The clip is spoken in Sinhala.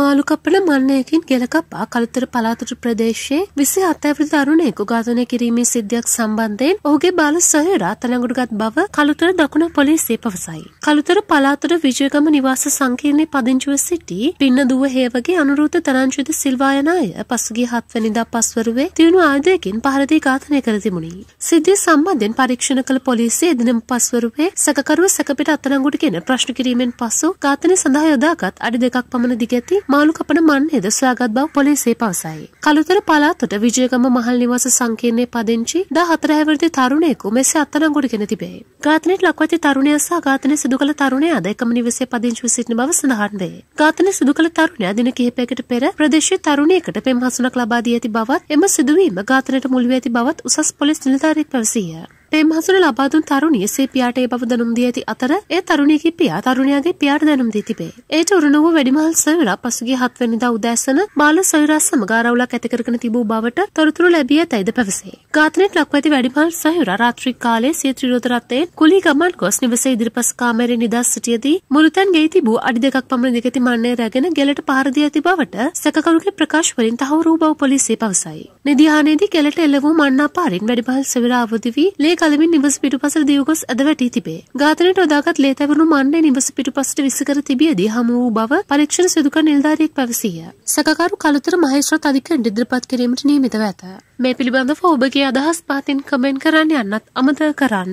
මාළුකප්පල මන්නයකින් ගෙලකප්පා කළුතර පලාතුට ප්‍රදේශයේ විසි අත්තැවිරි දරුණයෙකු ඝාතනය කිරීමේ සිද්ධියක් සම්බන්ධයෙන් ඔහුගේ බාල සොයුරා තනගුඩගත් බව කළුතර දකුණ පොලිසිය පවසයි. කළුතර පලාතුට විජයගම නිවාස සංකීර්ණයේ පදිංචිව සිටි පින්නදුව හේවගේ අනුරූත තරංචුද සිල්වා යන අය පසුගිය හත්වැනිදා පස්වරුවේ තියුණු ආයුධයකින් පහරදී ඝාතනය කර තිබුණි. සිද්ධිය සම්බන්ධයෙන් පරීක්ෂණ කළ පොලිසිය එදිනම පස්වරුවේ සැකකරුව සැකපිට අත්අඩංගුවට ගෙන ප්‍රශ්න කිරීමෙන් පසු ඝාතනය සඳහා යොදාගත් අඩි දෙකක් පමණ දිග ඇති මාළු කපන මන් හෙදසාගත් බව පොලිසිය පවසයි. කළුතර පළාතට විජයගම මහල් නිවාස සංකීර්ණයේ පදිංචි 14 හැවිරිදි තරුණයෙකු මෙසේ අත්අඩංගුවටගෙන තිබේ. ඝාතනයට ලක්වති තරුණයා සහ ඝාතනය සිදු කළ තරුණයා අද එකම නිවසේ පදිංචිව සිටින බව සඳහන් වේ. ඝාතනය සිදු කළ තරුණයා දින කිහිපයකට පෙර ප්‍රදේශීය තරුණියකට පෙම් හසුනක් ලබා දී ඇති බවත් එම සිදුවීම ඝාතනයට මුල් වී ඇති බවත් උසස් පොලිස් නිලධාරීන් පැවසීය. ඒ මහසුර ලබා දුන් තරුණිය සේ පියාට ඒ බව දැනුම් දී ඇති අතර ඒ තරුණියගේ පියා තරුණියගේ පියාට දැනුම් දී තිබේ. ඒට උරුණ වූ වැඩිමහල් සොයුරා පසුගිය 7 වෙනිදා උදෑසන බාල සොයුරා සමග ආරවුලක් ඇති කරගෙන තිබූ බවට තොරතුරු ලැබී ඇතයිද පැවසේ. ඝාතනයට ලක්ව ඇති වැඩිමහල් සොයුරා රාත්‍රී කාලයේ සිය ත්‍රිරෝද රථයෙන් කුලී ගමන් ගොස් නිවසේ ඉදිරිපස කාමරේ නිදහස් සිටියදී මුළුතැන් ගෙයි තිබූ අඩි දෙකක් පමණ දිග ඇති මන්නේ රැගෙන ගෙලට පහර දී ඇති බවට සැකකරුගේ ප්‍රකාශ වලින් තහවුරු බව පොලිසිය පවසයි. නිදිහානේදී ගෙලට එල්ල වූ මන්නාපාරින් වැඩිමහල් සොයුරා අවදි වී ලේ කලමින් නිවස පිටුපසට දියගොස් ඇද වැටී තිබේ. ඝාතනයට යොදාගත් ලේ තැවරුණු මණ්ඩේ නිවස පිටුපසට විසිකර තිබියදී හමු වූ බව පරීක්ෂණ සිදුකර නිලධාරියෙක් පැවසීය. සකකරු කළුතර මහේශ්‍රත් අධිකරණ ඉදිරිපත් කිරීමට නියමිතව ඇත. මේ පිළිබඳව ඔබගේ අදහස් පාතින් කමෙන්ට් කරන්න යන්නත් අමතක කරන්න.